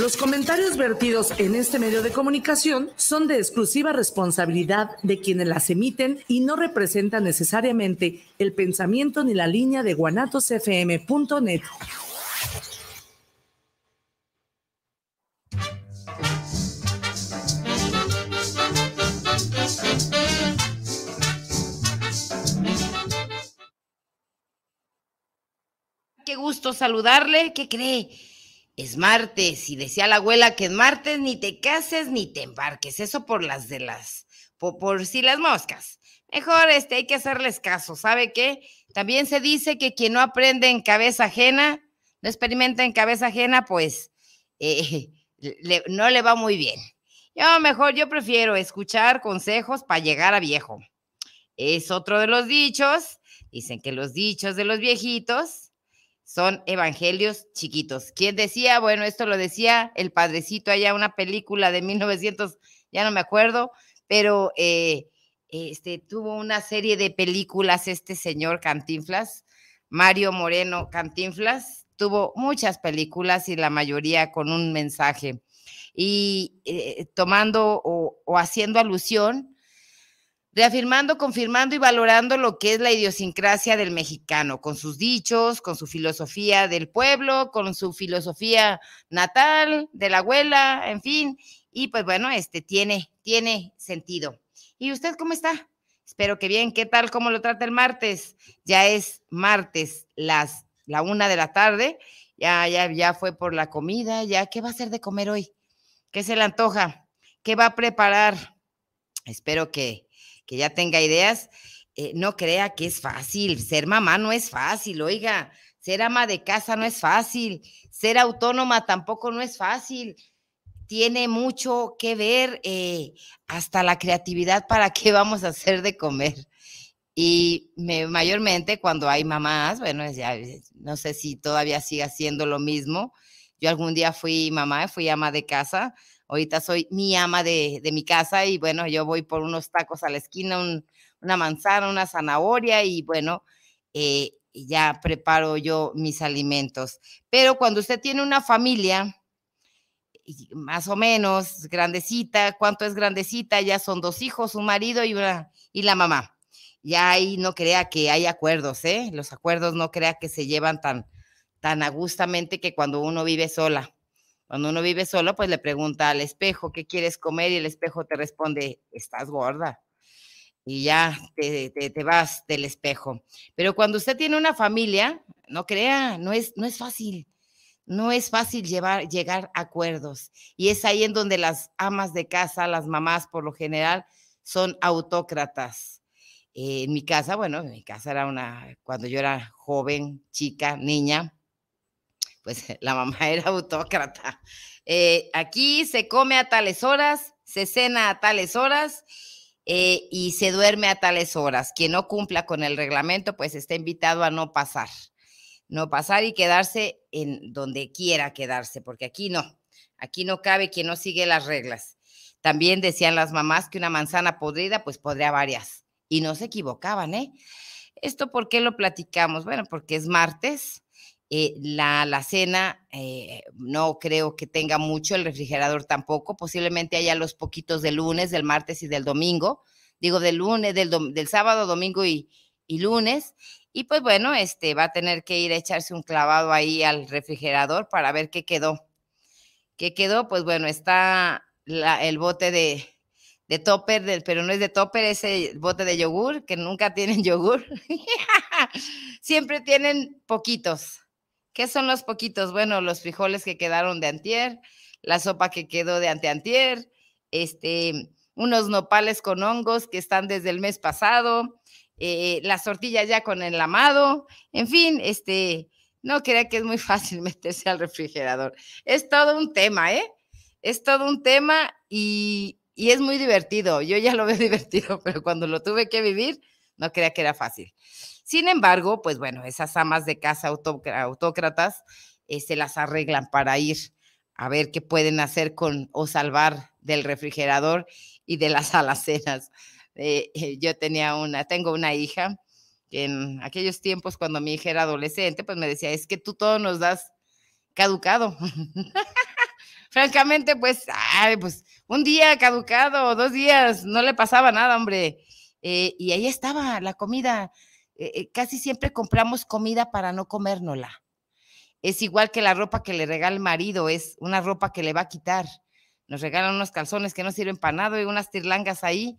Los comentarios vertidos en este medio de comunicación son de exclusiva responsabilidad de quienes las emiten y no representan necesariamente el pensamiento ni la línea de guanatosfm.net. Qué gusto saludarle, ¿qué cree? es martes y decía la abuela que es martes ni te cases ni te embarques, eso por las de las, por, si las moscas. Mejor este, hay que hacerles caso, ¿sabe qué? También se dice que quien no aprende en cabeza ajena, no experimenta en cabeza ajena, pues eh, no le va muy bien. Yo mejor, yo prefiero escuchar consejos para llegar a viejo. Es otro de los dichos. Dicen que los dichos de los viejitos son evangelios chiquitos. ¿Quién decía? Bueno, esto lo decía el padrecito allá, una película de 1900, ya no me acuerdo, pero eh, este, tuvo una serie de películas este señor Cantinflas, Mario Moreno Cantinflas, tuvo muchas películas y la mayoría con un mensaje. Y eh, tomando o haciendo alusión reafirmando, confirmando y valorando lo que es la idiosincrasia del mexicano, con sus dichos, con su filosofía del pueblo, con su filosofía natal, de la abuela, en fin, y pues bueno, este tiene, tiene sentido. ¿Y usted cómo está? Espero que bien, ¿qué tal? ¿Cómo lo trata el martes? Ya es martes, las, la una de la tarde, ya, ya, ya fue por la comida, ya, ¿qué va a hacer de comer hoy? ¿Qué se le antoja? ¿Qué va a preparar? Espero que, que ya tenga ideas, eh, no crea que es fácil. Ser mamá no es fácil, oiga. Ser ama de casa no es fácil. Ser autónoma tampoco no es fácil. Tiene mucho que ver eh, hasta la creatividad para qué vamos a hacer de comer. Y mayormente cuando hay mamás, bueno, eh, no sé si todavía sigue siendo lo mismo. Yo algún día fui mamá, fui ama de casa, Ahorita soy mi ama de, de mi casa y bueno, yo voy por unos tacos a la esquina, una manzana, una zanahoria y bueno, eh, ya preparo yo mis alimentos. Pero cuando usted tiene una familia, más o menos grandecita, ¿cuánto es grandecita? Ya son dos hijos, un marido y, una, y la mamá. Ya ahí no crea que hay acuerdos, ¿eh? Los acuerdos no crea que se llevan tan, tan agustamente que cuando uno vive sola. Cuando uno vive solo, pues le pregunta al espejo, ¿qué quieres comer? Y el espejo te responde, estás gorda. Y ya te, vas del espejo. Pero cuando usted tiene una familia, no crea, no es, no es fácil. No es fácil llevar, llegar a acuerdos. Y es ahí en donde las amas de casa, las mamás por lo general, son autócratas. Eh, en mi casa, bueno, en mi casa era una, cuando yo era joven, chica, niña, pues la mamá era autócrata. Eh, aquí se come a tales horas, se cena a tales horas eh, y se duerme a tales horas. Quien no cumpla con el reglamento, pues está invitado a no pasar, no pasar y quedarse en donde quiera quedarse, porque aquí no, aquí no cabe quien no sigue las reglas. También decían las mamás que una manzana podrida, pues podría varias. Y no se equivocaban, ¿eh? ¿Esto por qué lo platicamos? Bueno, porque es martes eh, la cena, eh, no creo que tenga mucho, el refrigerador tampoco, posiblemente haya los poquitos del lunes, del martes y del domingo, digo del lunes, del, del sábado, domingo y, lunes. Y pues bueno, este va a tener que ir a echarse un clavado ahí al refrigerador para ver qué quedó. ¿Qué quedó? Pues bueno, está el bote de, de topper, pero no es de topper, ese bote de yogur, que nunca tienen yogur. Siempre tienen poquitos. ¿Qué son los poquitos? Bueno, los frijoles que quedaron de antier, la sopa que quedó de anteantier, este, unos nopales con hongos que están desde el mes pasado, eh, las tortillas ya con enlamado, en fin, este, no crea que es muy fácil meterse al refrigerador. Es todo un tema, ¿eh? Es todo un tema y, y es muy divertido. Yo ya lo veo divertido, pero cuando lo tuve que vivir, no crea que era fácil. Sin embargo, pues bueno, esas amas de casa autócratas eh, se las arreglan para ir a ver qué pueden hacer con o salvar del refrigerador y de las alacenas. Eh, eh, yo tenía una, tengo una hija que en aquellos tiempos cuando mi hija era adolescente, pues me decía, es que tú todo nos das caducado. Francamente, pues, ay, pues un día caducado, dos días, no le pasaba nada, hombre. y ahí estaba la comida eh, eh, casi siempre compramos comida para no comérnosla. Es igual que la ropa que le regala el marido, es una ropa que le va a quitar. Nos regalan unos calzones que no sirven para nada y unas tirlangas ahí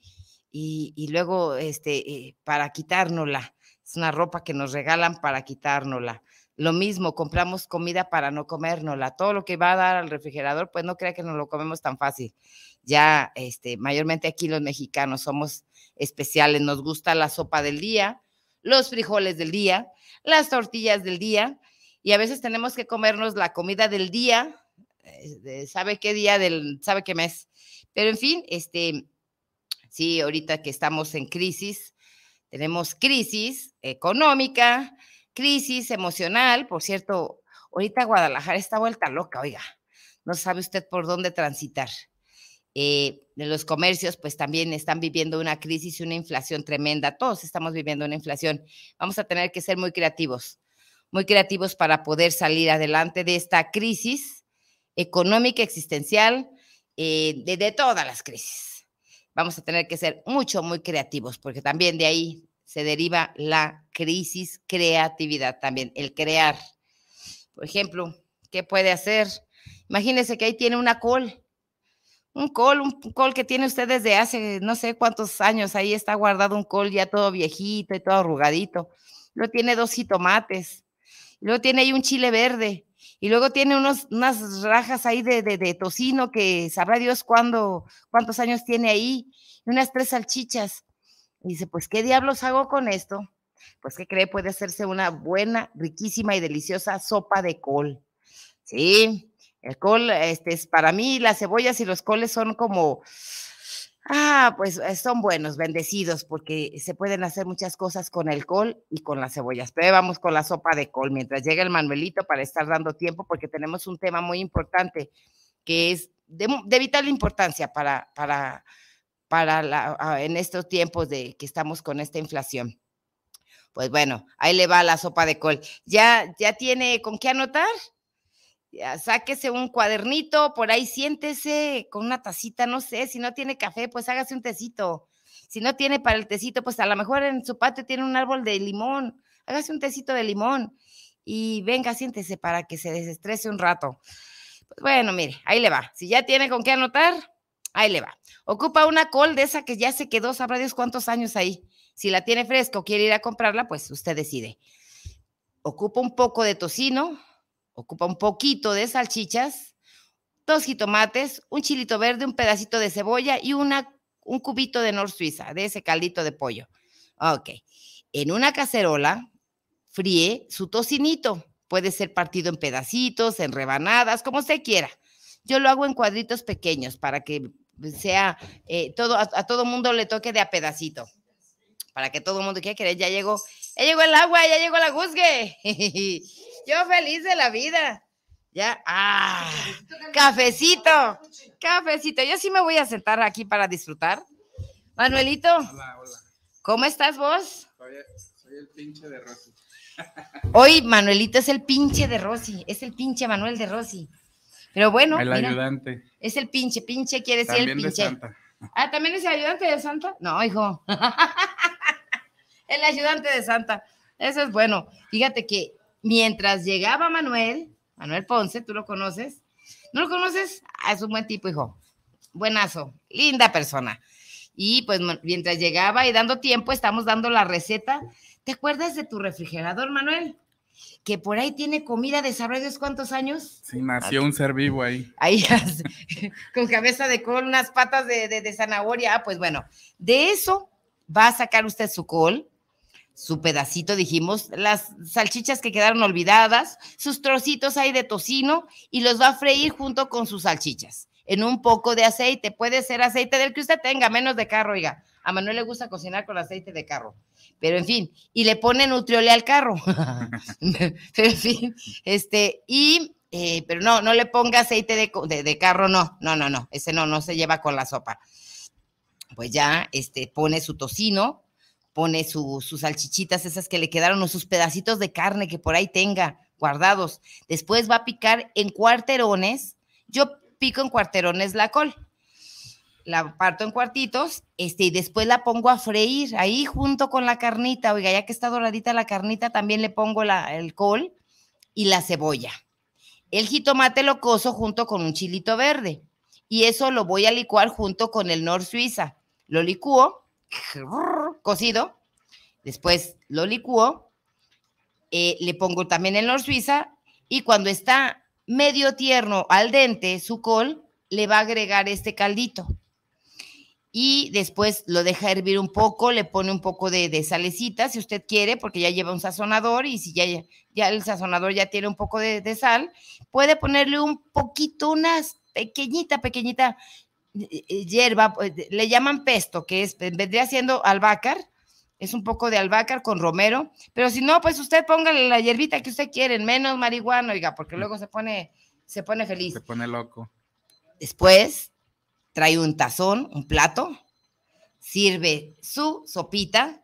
y, luego este, eh, para quitárnosla. Es una ropa que nos regalan para quitárnosla. Lo mismo, compramos comida para no comérnosla. Todo lo que va a dar al refrigerador, pues no crea que nos lo comemos tan fácil. Ya, este, mayormente aquí los mexicanos somos especiales. Nos gusta la sopa del día, los frijoles del día, las tortillas del día, y a veces tenemos que comernos la comida del día, eh, sabe qué día, del sabe qué mes. Pero en fin, este, sí, ahorita que estamos en crisis, tenemos crisis económica, crisis emocional, por cierto, ahorita Guadalajara está vuelta loca, oiga, no sabe usted por dónde transitar. Eh, de los comercios pues también están viviendo una crisis y una inflación tremenda. Todos estamos viviendo una inflación. Vamos a tener que ser muy creativos, muy creativos para poder salir adelante de esta crisis económica, existencial, eh, de, todas las crisis. Vamos a tener que ser mucho, muy creativos, porque también de ahí se deriva la crisis creatividad también, el crear. Por ejemplo, ¿qué puede hacer? Imagínense que ahí tiene una col un col, un col que tiene usted desde hace no sé cuántos años, ahí está guardado un col ya todo viejito y todo arrugadito. Luego tiene dos jitomates, luego tiene ahí un chile verde, y luego tiene unos, unas rajas ahí de, tocino que sabrá Dios cuándo, cuántos años tiene ahí, y unas tres salchichas. Y dice, pues, ¿qué diablos hago con esto? Pues, ¿qué cree? Puede hacerse una buena, riquísima y deliciosa sopa de col. Sí, el col, este, es para mí las cebollas y los coles son como, ah, pues eh, son buenos, bendecidos, porque se pueden hacer muchas cosas con el col y con las cebollas. Pero vamos con la sopa de col mientras llega el Manuelito para estar dando tiempo, porque tenemos un tema muy importante que es de, de vital importancia para, para, para la, ah, en estos tiempos de que estamos con esta inflación. Pues bueno, ahí le va la sopa de col. ¿Ya, ya tiene con qué anotar? sáquese un cuadernito, por ahí siéntese con una tacita, no sé, si no tiene café, pues hágase un tecito. Si no tiene para el tecito, pues a lo mejor en su patio tiene un árbol de limón, hágase un tecito de limón y venga, siéntese para que se desestrese un rato. Pues bueno, mire, ahí le va. Si ya tiene con qué anotar, ahí le va. Ocupa una col de esa que ya se quedó, sabrá Dios cuántos años ahí. Si la tiene fresca quiere ir a comprarla, pues usted decide. Ocupa un poco de tocino, Ocupa un poquito de salchichas, dos jitomates, un chilito verde, un pedacito de cebolla y una, un cubito de nor suiza, de ese caldito de pollo. Ok. En una cacerola, fríe su tocinito. Puede ser partido en pedacitos, en rebanadas, como usted quiera. Yo lo hago en cuadritos pequeños para que sea eh, todo, a, todo mundo le toque de a pedacito. Para que todo el mundo quiera querer, ya llegó, ya llegó el agua, ya llegó la juzgue. yo feliz de la vida. Ya, ah, cafecito, cafecito. Yo sí me voy a sentar aquí para disfrutar. Manuelito, hola, hola. ¿cómo estás vos? Soy, el pinche de Rosy. Hoy Manuelito es el pinche de Rosy, es el pinche Manuel de Rosy. Pero bueno, el ayudante. Es el pinche, pinche quiere decir el pinche. De Santa. Ah, también es el ayudante de Santa. No, hijo. el ayudante de Santa. Eso es bueno. Fíjate que Mientras llegaba Manuel, Manuel Ponce, tú lo conoces. ¿No lo conoces? Ah, es un buen tipo, hijo. Buenazo, linda persona. Y pues mientras llegaba y dando tiempo, estamos dando la receta. ¿Te acuerdas de tu refrigerador, Manuel? Que por ahí tiene comida de cuántos años. Sí, nació un ser vivo ahí. Ahí, con cabeza de col, unas patas de, de zanahoria. Ah, pues bueno, de eso va a sacar usted su col su pedacito, dijimos, las salchichas que quedaron olvidadas, sus trocitos ahí de tocino y los va a freír junto con sus salchichas en un poco de aceite. Puede ser aceite del que usted tenga, menos de carro, oiga. A Manuel le gusta cocinar con aceite de carro. Pero en fin, y le pone nutriole al carro. en fin, este, y, eh, pero no, no le ponga aceite de, de carro, no, no, no, no, ese no, no se lleva con la sopa. Pues ya, este, pone su tocino, pone sus salchichitas, esas que le quedaron, o sus pedacitos de carne que por ahí tenga guardados. Después va a picar en cuarterones. Yo pico en cuarterones la col. La parto en cuartitos, este, y después la pongo a freír ahí junto con la carnita. Oiga, ya que está doradita la carnita, también le pongo la, el col y la cebolla. El jitomate lo coso junto con un chilito verde. Y eso lo voy a licuar junto con el nor suiza. Lo licuo cocido, después lo licuo, eh, le pongo también el Nor Suiza y cuando está medio tierno al dente su col, le va a agregar este caldito. Y después lo deja hervir un poco, le pone un poco de, de salecita si usted quiere, porque ya lleva un sazonador y si ya, el sazonador ya tiene un poco de, sal, puede ponerle un poquito, unas pequeñita, pequeñita hierba, pues, le llaman pesto, que es, vendría siendo albácar, es un poco de albácar con romero, pero si no, pues usted ponga la hierbita que usted quiere, menos marihuana, oiga, porque luego se pone, se pone feliz. Se pone loco. Después trae un tazón, un plato, sirve su sopita,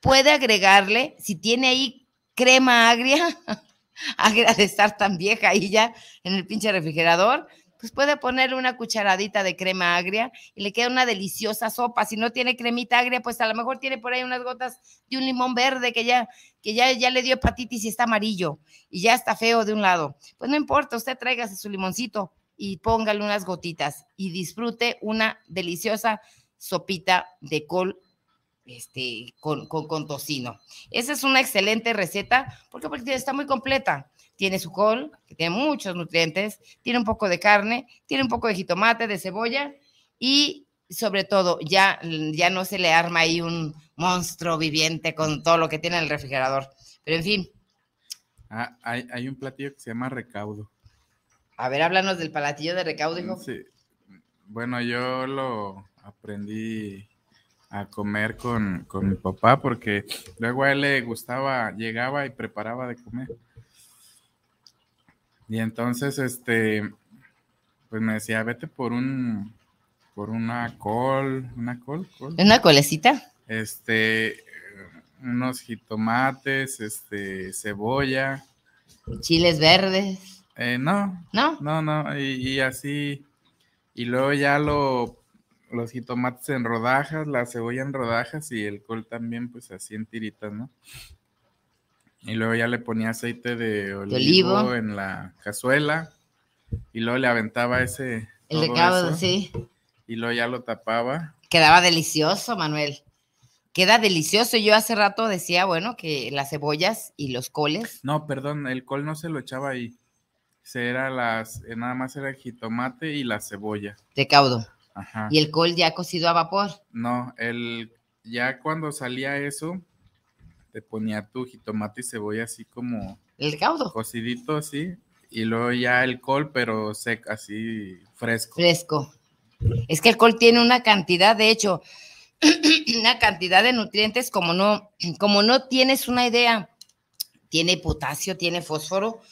puede agregarle, si tiene ahí crema agria, agria de estar tan vieja ahí ya en el pinche refrigerador, pues, puede ponerle una cucharadita de crema agria y le queda una deliciosa sopa. Si no tiene cremita agria, pues a lo mejor tiene por ahí unas gotas de un limón verde que ya, que ya, ya le dio hepatitis y está amarillo y ya está feo de un lado. Pues no importa, usted traiga su limoncito y póngale unas gotitas y disfrute una deliciosa sopita de col este, con, con, tocino. Esa es una excelente receta porque, porque está muy completa tiene su col, que tiene muchos nutrientes, tiene un poco de carne, tiene un poco de jitomate, de cebolla y sobre todo ya, ya no se le arma ahí un monstruo viviente con todo lo que tiene en el refrigerador. Pero en fin. Ah, hay, hay, un platillo que se llama recaudo. A ver, háblanos del platillo de recaudo, hijo. Sí. Bueno, yo lo aprendí a comer con, con mi papá porque luego a él le gustaba, llegaba y preparaba de comer. Y entonces, este, pues me decía, vete por un, por una col, una col, col. Una colecita. Este, eh, unos jitomates, este, cebolla. Chiles verdes. Eh, no. No. No, no, y, así. Y luego ya lo, los jitomates en rodajas, la cebolla en rodajas y el col también, pues así en tiritas, ¿no? Y luego ya le ponía aceite de olivo, en la cazuela. Y luego le aventaba ese. El de sí. Y luego ya lo tapaba. Quedaba delicioso, Manuel. Queda delicioso. Yo hace rato decía, bueno, que las cebollas y los coles. No, perdón, el col no se lo echaba ahí. Se era las, eh, nada más era el jitomate y la cebolla. De caudo. Ajá. Y el col ya cocido a vapor. No, el ya cuando salía eso, te ponía tu jitomate y cebolla así como... El caudo, Cocidito así, y luego ya el col, pero seco, así fresco. Fresco. Es que el col tiene una cantidad, de hecho, una cantidad de nutrientes como no, como no tienes una idea. Tiene potasio, tiene fósforo,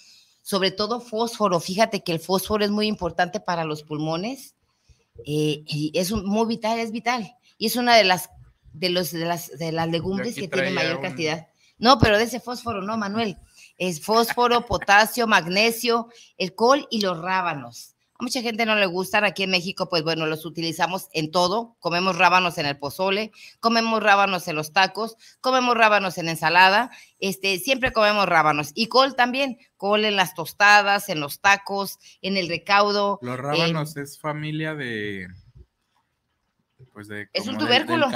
sobre todo fósforo. Fíjate que el fósforo es muy importante para los pulmones. Eh, y es muy vital, es vital. Y es una de las de, los, de, las, de las legumbres que tienen mayor cantidad. No, pero de ese fósforo, no, Manuel. Es fósforo, potasio, magnesio, el col y los rábanos. A mucha gente no le gustan. Aquí en México, pues bueno, los utilizamos en todo. Comemos rábanos en el pozole, comemos rábanos en los tacos, comemos rábanos en ensalada. Este, siempre comemos rábanos. Y col también. Col en las tostadas, en los tacos, en el recaudo. Los rábanos es familia de pues, es un tubérculo.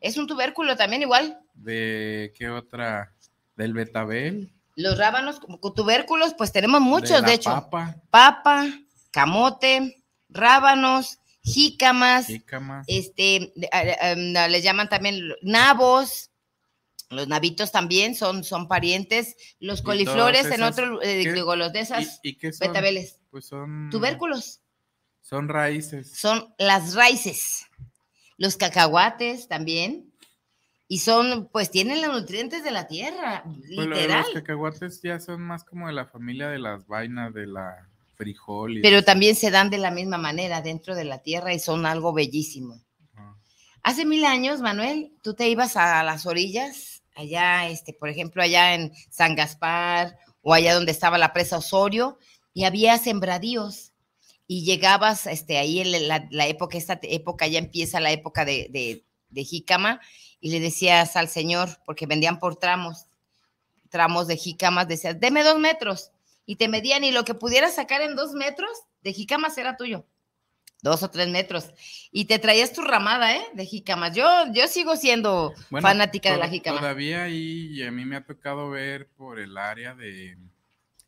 Es un tubérculo también igual. ¿De qué otra? Del betabel. Los rábanos, tubérculos, pues tenemos muchos, de, hecho. Papa. Papa, camote, rábanos, jícamas. Este, em, les llaman también nabos. Los navitos también son, son parientes. Los coliflores en otro, eh, digo, los de esas ¿y, betabeles. Pues son... Tubérculos. Son raíces. Son las raíces los cacahuates también. Y son, pues tienen los nutrientes de la tierra, pues, literal. los cacahuates ya son más como de la familia de las vainas, de la frijol. Pero también se dan de la misma manera dentro de la tierra y son algo bellísimo. Hace mil años, Manuel, tú te ibas a las orillas, allá, este, por ejemplo, allá en San Gaspar o allá donde estaba la presa Osorio, y había sembradíos y llegabas este, ahí en la, época, esta época ya empieza la época de, de, jícama, y le decías al señor, porque vendían por tramos, tramos de jícamas, decías, deme dos metros, y te medían, y lo que pudieras sacar en dos metros de jícamas era tuyo, dos o tres metros, y te traías tu ramada, ¿eh? De jícamas. Yo, yo sigo siendo fanática de la jícama. Todavía y a mí me ha tocado ver por el área de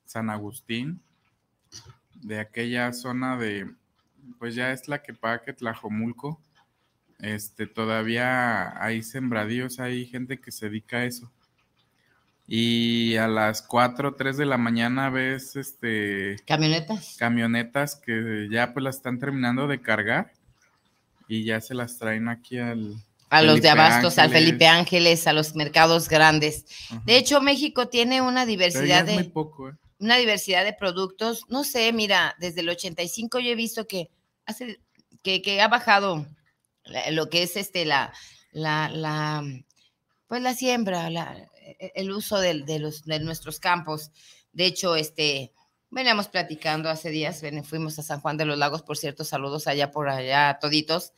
San Agustín, de aquella zona de, pues ya es la que paga que Tlajomulco, este, todavía hay sembradíos, hay gente que se dedica a eso. Y a las 4, 3 de la mañana ves este camionetas. Camionetas que ya pues las están terminando de cargar y ya se las traen aquí al a los de Abastos, al Felipe Ángeles, a los mercados grandes. De hecho, México tiene una diversidad de muy poco, ¿eh? una diversidad de productos. No sé, mira, desde el 85 yo he visto que, hace, que, que ha bajado lo que es este, la, la, pues la siembra, e, el uso de, los, de nuestros campos. De hecho, este, veníamos platicando hace días, fuimos a San Juan de los Lagos, por cierto, saludos allá por allá toditos.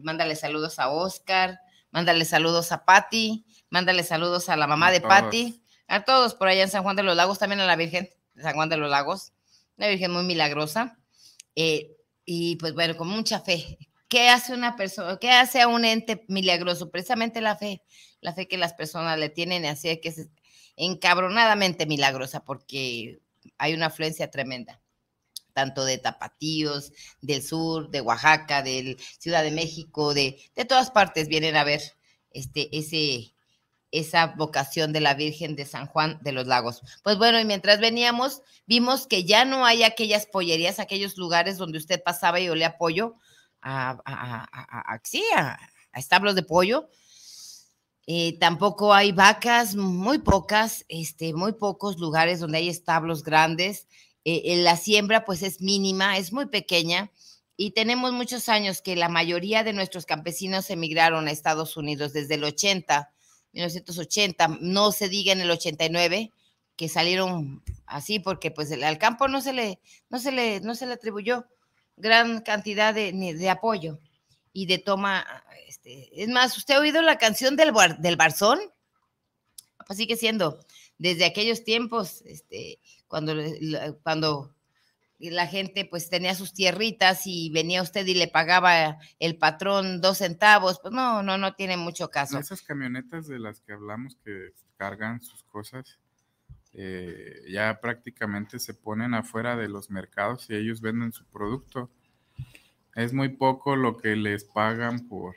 Mándale saludos a Oscar, mándale saludos a Patti, mándale saludos a la mamá de Patti, a todos por allá en San Juan de los Lagos, también a la Virgen. San Juan de los Lagos, una Virgen muy milagrosa, eh, y pues bueno, con mucha fe. ¿Qué hace una persona, qué hace a un ente milagroso? Precisamente la fe, la fe que las personas le tienen, así que es encabronadamente milagrosa, porque hay una afluencia tremenda tanto de Tapatíos, del sur, de Oaxaca, de Ciudad de México, de, de todas partes vienen a ver este, ese, esa vocación de la Virgen de San Juan de los Lagos. Pues bueno, y mientras veníamos, vimos que ya no hay aquellas pollerías, aquellos lugares donde usted pasaba y yo le a, a, sí, a, establos de pollo. Eh, tampoco hay vacas, muy pocas, este, muy pocos lugares donde hay establos grandes. Eh, eh, la siembra pues es mínima, es muy pequeña y tenemos muchos años que la mayoría de nuestros campesinos emigraron a Estados Unidos desde el 80 1980, no se diga en el 89 que salieron así porque pues al campo no se le no se le no se le atribuyó gran cantidad de, apoyo y de toma este, es más usted ha oído la canción del del Barzón así pues sigue siendo desde aquellos tiempos este, cuando cuando la gente pues tenía sus tierritas y venía usted y le pagaba el patrón dos centavos, pues no, no, no tiene mucho caso. Esas camionetas de las que hablamos que cargan sus cosas, eh, ya prácticamente se ponen afuera de los mercados y ellos venden su producto. Es muy poco lo que les pagan por,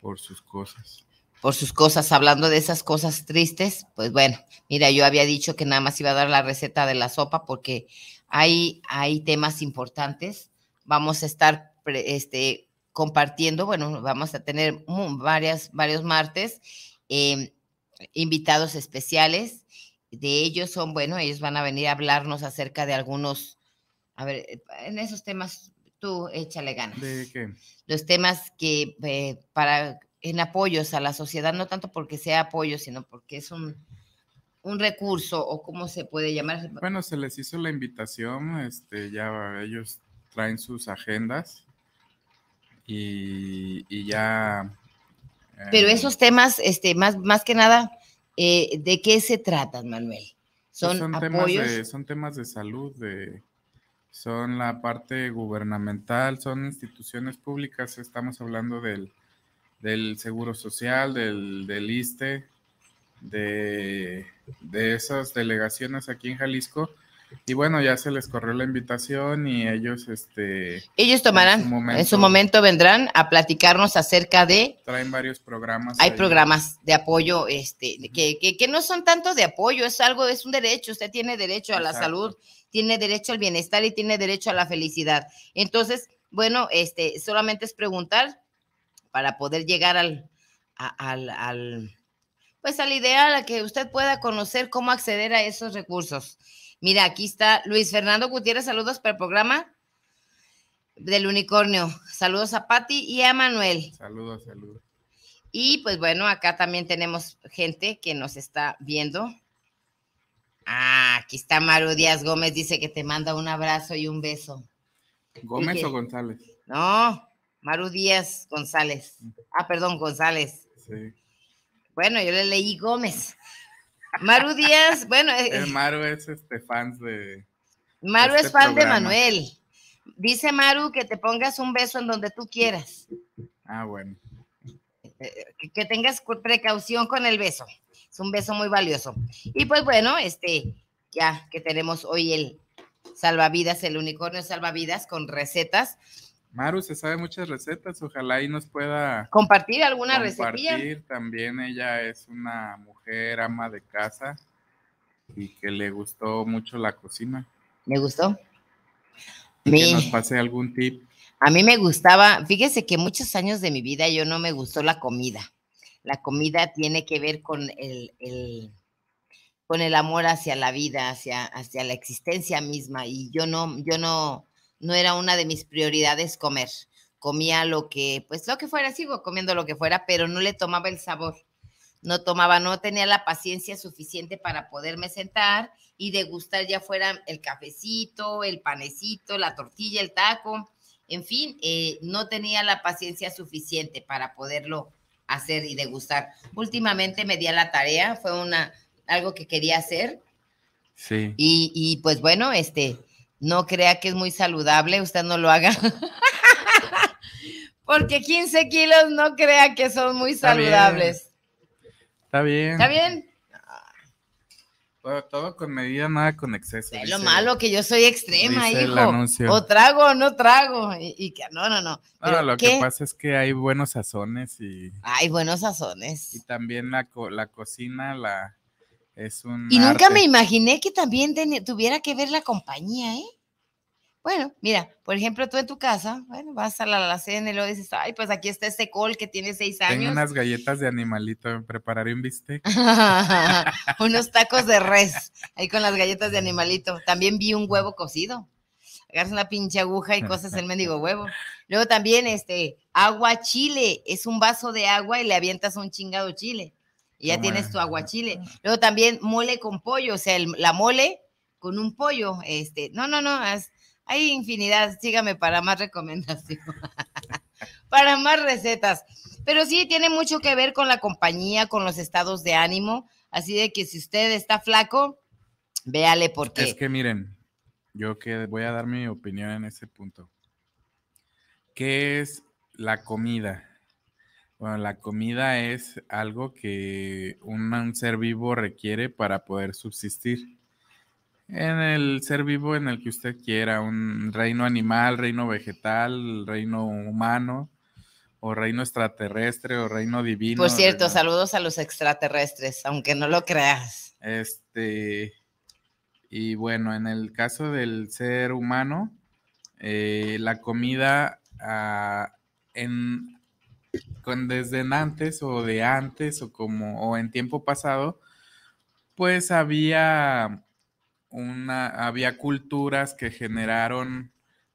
por sus cosas por sus cosas, hablando de esas cosas tristes, pues bueno, mira, yo había dicho que nada más iba a dar la receta de la sopa porque hay, temas importantes. Vamos a estar este, compartiendo, bueno, vamos a tener varias, varios martes em, invitados especiales. De ellos son, bueno, ellos van a venir a hablarnos acerca de algunos, a ver, eh, en esos temas tú échale ganas. Los temas que eh, para en apoyos a la sociedad, no tanto porque sea apoyo, sino porque es un, un recurso o cómo se puede llamar. Bueno, se les hizo la invitación, este, ya ellos traen sus agendas y, ya... Pero eh, esos temas, este, más, más que nada, eh, ¿de qué se tratan, Manuel? Pues son, Temas de, son temas de salud, de, son la parte gubernamental, son instituciones públicas, estamos hablando del, del Seguro Social, del, del ISTE, de, de esas delegaciones aquí en Jalisco. Y bueno, ya se les corrió la invitación y ellos, este... Ellos tomarán, en su momento, vendrán a platicarnos acerca de... Traen varios programas. Hay programas de apoyo, este, que, no son tanto de apoyo, es algo, es un derecho, usted tiene derecho a la salud, tiene derecho al bienestar y tiene derecho a la felicidad. Entonces, bueno, este, solamente es preguntar para poder llegar al, al pues a la idea de la que usted pueda conocer cómo acceder a esos recursos. Mira, aquí está Luis Fernando Gutiérrez, saludos para el programa del unicornio. Saludos a Patti y a Manuel. Saludos, saludos. Y pues bueno, acá también tenemos gente que nos está viendo. Ah, aquí está Maru Díaz Gómez, dice que te manda un abrazo y un beso. ¿Gómez o González? No, Maru Díaz González. Mm. Ah, perdón, González. Sí. Bueno, yo le leí Gómez. Maru Díaz, bueno. Eh, eh, Maru es este, fan de. Maru este es fan de Manuel. Dice Maru que te pongas un beso en donde tú quieras. Ah, bueno. Que, eh, que, tengas precaución con el beso. Es un beso muy valioso. Y pues bueno, este, ya que tenemos hoy el salvavidas, el unicornio salvavidas con recetas Maru se sabe muchas recetas, ojalá y nos pueda compartir alguna receta. También ella es una mujer ama de casa y que le gustó mucho la cocina. Me gustó? Que nos pase algún tip. A mí me gustaba, fíjese que muchos años de mi vida yo no me gustó la comida. La comida tiene que ver con el, con el amor hacia la vida, hacia, hacia la existencia misma. Y yo no, yo no, no era una de mis prioridades comer. Comía lo que, pues lo que fuera, sigo comiendo lo que fuera, pero no le tomaba el sabor. No tomaba, no tenía la paciencia suficiente para poderme sentar y degustar ya fuera el cafecito, el panecito, la tortilla, el taco. En fin, eh, no tenía la paciencia suficiente para poderlo hacer y degustar. Últimamente me di a la tarea, fue una, algo que quería hacer. Sí. Y, y pues bueno, este, no crea que es muy saludable, usted no lo haga. Porque 15 kilos no crea que son muy saludables. Está bien. ¿Está bien? Todo, con medida, nada con exceso. Es lo malo que yo soy extrema, hijo. O trago o no trago. Y, que, no, no, no. Ahora lo que pasa es que hay buenos sazones y. Hay buenos sazones. Y también la cocina, la, y nunca me imaginé que también tuviera que ver la compañía, ¿eh? Bueno, mira, por ejemplo, tú en tu casa, bueno, vas a la cena y luego dices, ay, pues aquí está este col que tiene seis años. Tengo unas galletas de animalito, prepararé un bistec. Unos tacos de res, ahí con las galletas de animalito. También vi un huevo cocido. Agarras una pinche aguja y cosas el mendigo huevo. Luego también, este, agua chile, es un vaso de agua y le avientas un chingado chile. Y ya tienes tu aguachile. Luego también mole con pollo, o sea, la mole con un pollo. Este, no, no, no, hay infinidad. Sígame para más recomendaciones, para más recetas. Pero sí tiene mucho que ver con la compañía, con los estados de ánimo. Así de que si usted está flaco, véale por qué. Es que miren, yo que voy a dar mi opinión en ese punto. ¿Qué es la comida? Bueno, la comida es algo que un, ser vivo requiere para poder subsistir. En el ser vivo en el que usted quiera, un reino animal, reino vegetal, reino humano, o reino extraterrestre, o reino divino. Por cierto, saludos a los extraterrestres, aunque no lo creas. Este, y bueno, en el caso del ser humano, eh, la comida ah, en, desde antes o de antes o como o en tiempo pasado, pues había una, había culturas que generaron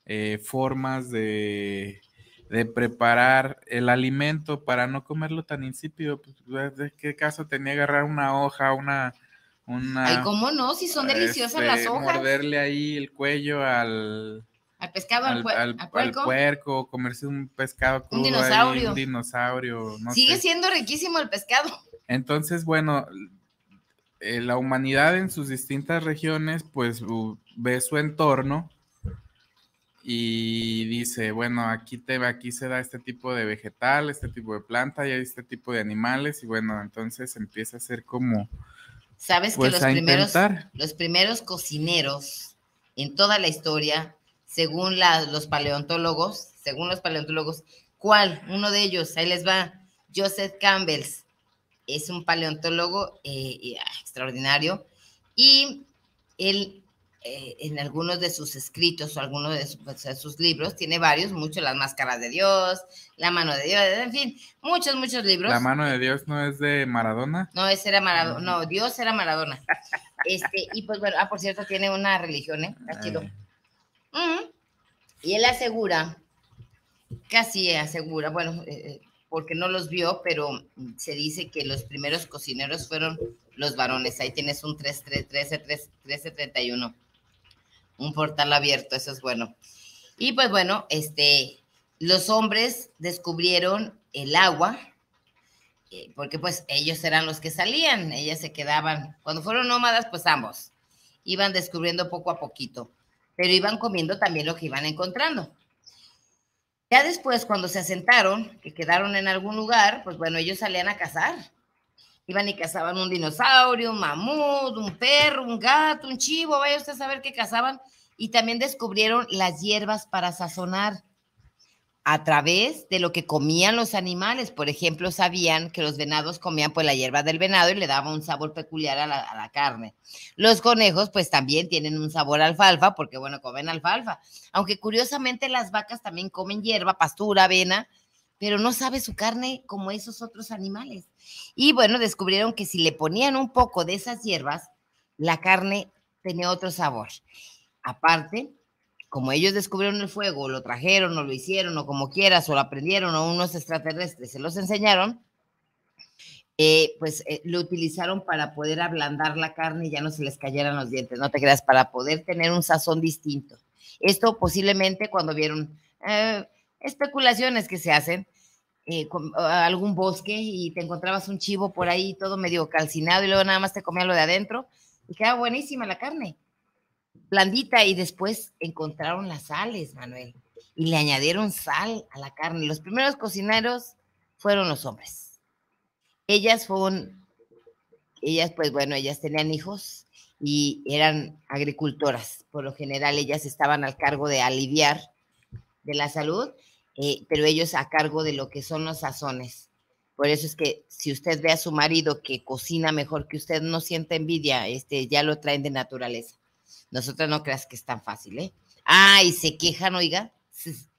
eh, formas de, de, preparar el alimento para no comerlo tan insípido. Pues, ¿Qué caso tenía agarrar una hoja, una, una... Ay, ¿cómo no? Si son deliciosas las este, hojas. Morderle ahí el cuello al al pescado, al, puerco. comerse un pescado un dinosaurio. Sigue siendo riquísimo el pescado. Entonces, bueno, eh, la humanidad en sus distintas regiones, pues ve su entorno y dice, bueno, aquí, te, aquí se da este tipo de vegetal, este tipo de planta, y este tipo de animales, y bueno, entonces empieza a ser como... Sabes que pues, los primeros, los primeros cocineros en toda la historia según los paleontólogos, según los paleontólogos, ¿cuál? Uno de ellos, ahí les va, Joseph Campbell es un paleontólogo eh, ah, extraordinario y él eh, en algunos de sus escritos o algunos pues, de, sus libros, tiene varios, muchos, Las Máscaras de Dios, La Mano de Dios, en fin, muchos, muchos libros. ¿La Mano de Dios no es de Maradona? No, era Maradona, no, Dios era Maradona. Este, y pues bueno, ah, por cierto, tiene una religión, ¿eh? Y él asegura, casi asegura, bueno, eh, eh, porque no los vio, pero se dice que los primeros cocineros fueron los varones. Ahí tienes un 1331, un portal abierto, eso es bueno. Y pues bueno, este, los hombres descubrieron el agua, eh, porque pues ellos eran los que salían, ellas se quedaban. Cuando fueron nómadas, pues ambos iban descubriendo poco a poquito pero iban comiendo también lo que iban encontrando. Ya después, cuando se asentaron, que quedaron en algún lugar, pues bueno, ellos salían a cazar. Iban y cazaban un dinosaurio, un mamut, un perro, un gato, un chivo, vaya usted a saber qué cazaban. Y también descubrieron las hierbas para sazonar a través de lo que comían los animales. Por ejemplo, sabían que los venados comían pues la hierba del venado y le daba un sabor peculiar a la, carne. Los conejos pues también tienen un sabor alfalfa porque bueno, comen alfalfa. Aunque curiosamente las vacas también comen hierba, pastura, avena, pero no sabe su carne como esos otros animales. Y bueno, descubrieron que si le ponían un poco de esas hierbas, la carne tenía otro sabor. Aparte, como ellos descubrieron el fuego, lo trajeron, o lo hicieron, o como quieras, o lo aprendieron, o unos extraterrestres se los enseñaron, eh, pues eh, lo utilizaron para poder ablandar la carne y ya no se les cayeran los dientes, no te creas, para poder tener un sazón distinto. Esto posiblemente cuando vieron eh, especulaciones que se hacen, con, algún bosque y te encontrabas un chivo por ahí todo medio calcinado y luego nada más te comía lo de adentro y quedaba buenísima la carne y después encontraron las sales, Manuel, y le añadieron sal a la carne. Los primeros cocineros fueron los hombres. Ellas fueron, ellas pues bueno, ellas tenían hijos y eran agricultoras. Por lo general ellas estaban al cargo de aliviar de la salud, eh, pero ellos a cargo de lo que son los sazones. Por eso es que si usted ve a su marido que cocina mejor que usted, no sienta envidia, este, ya lo traen de naturaleza. Nosotras no creas que es tan fácil, ¿eh? ay se quejan, oiga.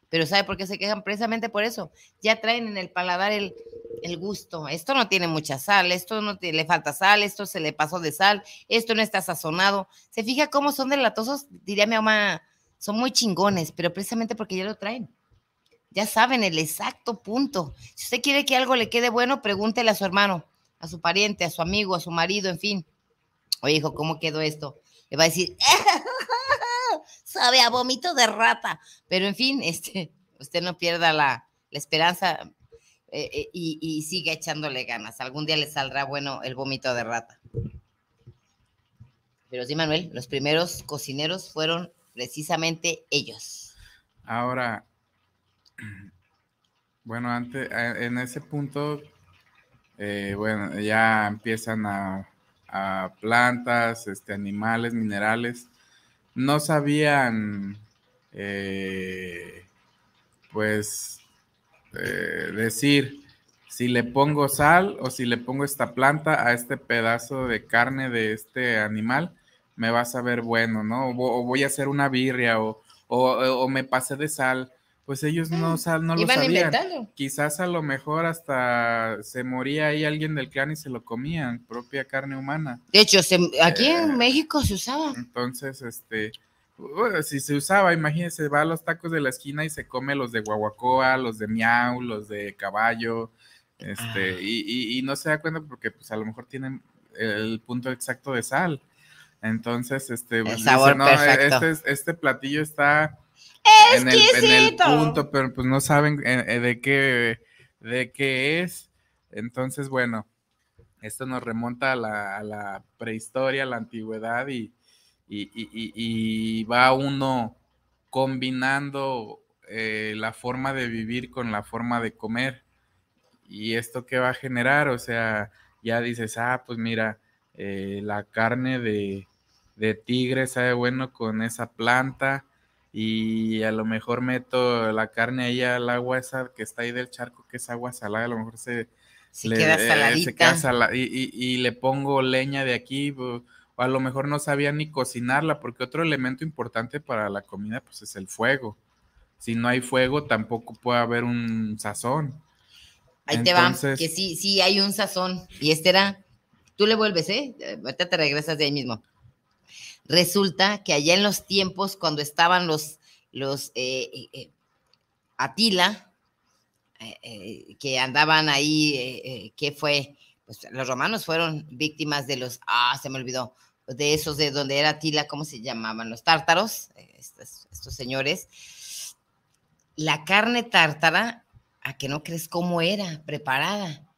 Pero ¿sabe por qué se quejan? Precisamente por eso. Ya traen en el paladar el, gusto. Esto no tiene mucha sal, esto no le falta sal, esto se le pasó de sal, esto no está sazonado. ¿Se fija cómo son delatosos? Diría mi mamá, son muy chingones, pero precisamente porque ya lo traen. Ya saben el exacto punto. Si usted quiere que algo le quede bueno, pregúntele a su hermano, a su pariente, a su amigo, a su marido, en fin. Oye, hijo, ¿cómo quedó esto? le va a decir, sabe a vómito de rata. Pero en fin, este, usted no pierda la, esperanza eh, eh, y, sigue siga echándole ganas. Algún día le saldrá bueno el vómito de rata. Pero sí, Manuel, los primeros cocineros fueron precisamente ellos. Ahora, bueno, antes, eh, en ese punto, bueno, ya empiezan a a plantas, este, animales, minerales, no sabían, eh, pues, eh, decir si le pongo sal o si le pongo esta planta a este pedazo de carne de este animal, me va a saber bueno, ¿no? O, voy a hacer una birria o, o me pasé de sal pues ellos no, mm, sal, no lo sabían. Inventando. Quizás a lo mejor hasta se moría ahí alguien del clan y se lo comían, propia carne humana. De hecho, aquí en eh, México se usaba. Entonces, este, si se usaba, imagínense, va a los tacos de la esquina y se come los de guaguacoa, los de miau, los de caballo, este, ah. y, no se da cuenta porque pues a lo mejor tienen el punto exacto de sal. Entonces, este, pues, no, este, este platillo está en el, punto, pero pues no saben eh, eh, de qué, de qué es. Entonces, bueno, esto nos remonta a la, prehistoria, a la antigüedad y, va uno combinando eh, la forma de vivir con la forma de comer. ¿Y esto qué va a generar? O sea, ya dices, ah, pues mira, la carne de tigre sabe bueno con esa planta y a lo mejor meto la carne ahí al agua esa que está ahí del charco, que es agua salada, a lo mejor se, eh, queda saladita. salada, y, le pongo leña de aquí, o a lo mejor no sabía ni cocinarla, porque otro elemento importante para la comida pues es el fuego. Si no hay fuego, tampoco puede haber un sazón. Ahí te va, que sí, sí hay un sazón. Y este era, tú le vuelves, ¿eh? Ahorita te regresas de ahí mismo. Resulta que allá en los tiempos cuando estaban los, los eh, eh, eh, Atila, que andaban ahí, ¿qué fue, pues los romanos fueron víctimas de los, ah, se me olvidó, de esos de donde era Atila, ¿cómo se llamaban? Los tártaros, estos señores. La carne tártara, a que no crees cómo era preparada,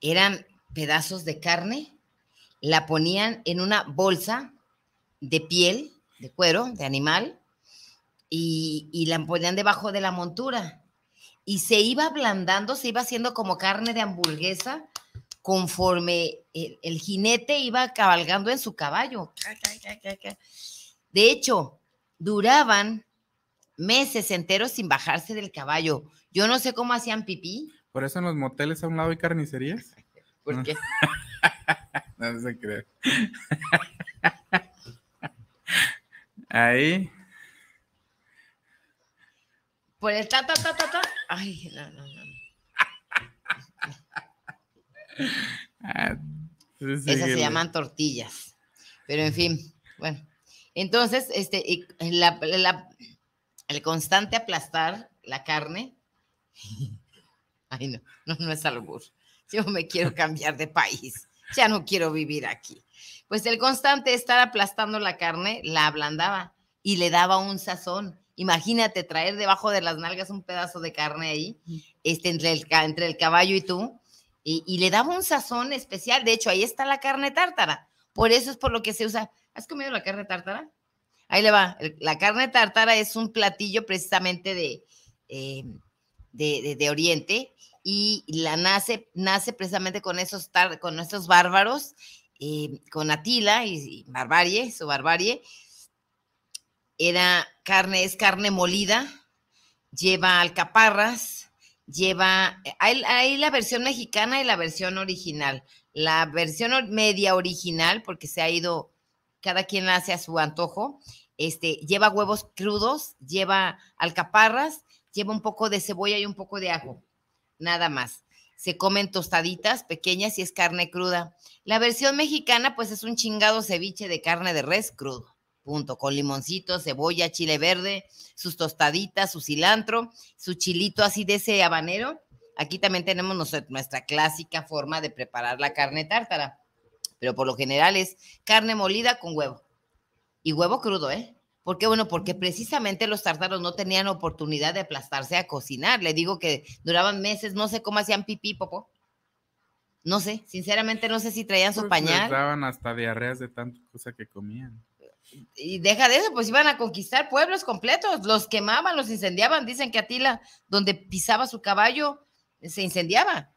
eran pedazos de carne, la ponían en una bolsa de piel, de cuero, de animal, y, la ponían debajo de la montura. Y se iba ablandando, se iba haciendo como carne de hamburguesa conforme el, jinete iba cabalgando en su caballo. De hecho, duraban meses enteros sin bajarse del caballo. Yo no sé cómo hacían pipí. Por eso en los moteles a un lado hay carnicerías. ¿Por no se cree. Ahí. Por el ta, ta, ta, ta, ta. Ay, no, no, no. Ah, Esas se llaman tortillas. Pero en fin, bueno. Entonces, este, eh, el constante aplastar la carne. Ay, no, no, es albur. Yo me quiero cambiar de país ya no quiero vivir aquí. Pues el constante estar aplastando la carne la ablandaba y le daba un sazón. Imagínate traer debajo de las nalgas un pedazo de carne ahí, este, entre, el, entre el caballo y tú, y, le daba un sazón especial. De hecho, ahí está la carne tártara. Por eso es por lo que se usa. ¿Has comido la carne tártara? Ahí le va. La carne tártara es un platillo precisamente de eh, Oriente y la nace, nace precisamente con esos, con nuestros bárbaros, eh, con Atila y, barbarie, su barbarie. Era carne, es carne molida, lleva alcaparras, lleva, eh, hay, la versión mexicana y la versión original. La versión media original, porque se ha ido, cada quien hace a su antojo, este, lleva huevos crudos, lleva alcaparras, lleva un poco de cebolla y un poco de ajo nada más. Se comen tostaditas pequeñas y es carne cruda. La versión mexicana, pues es un chingado ceviche de carne de res crudo. Punto. Con limoncito, cebolla, chile verde, sus tostaditas, su cilantro, su chilito así de ese habanero. Aquí también tenemos nuestra clásica forma de preparar la carne tártara. Pero por lo general es carne molida con huevo. Y huevo crudo, ¿eh? ¿Por qué? Bueno, porque precisamente los tártaros no tenían oportunidad de aplastarse a cocinar. Le digo que duraban meses, no sé cómo hacían pipí, popo, No sé, sinceramente no sé si traían su pues pañal. daban hasta diarreas de tanta cosa que comían. Y deja de eso, pues iban a conquistar pueblos completos, los quemaban, los incendiaban. Dicen que Atila, donde pisaba su caballo, se incendiaba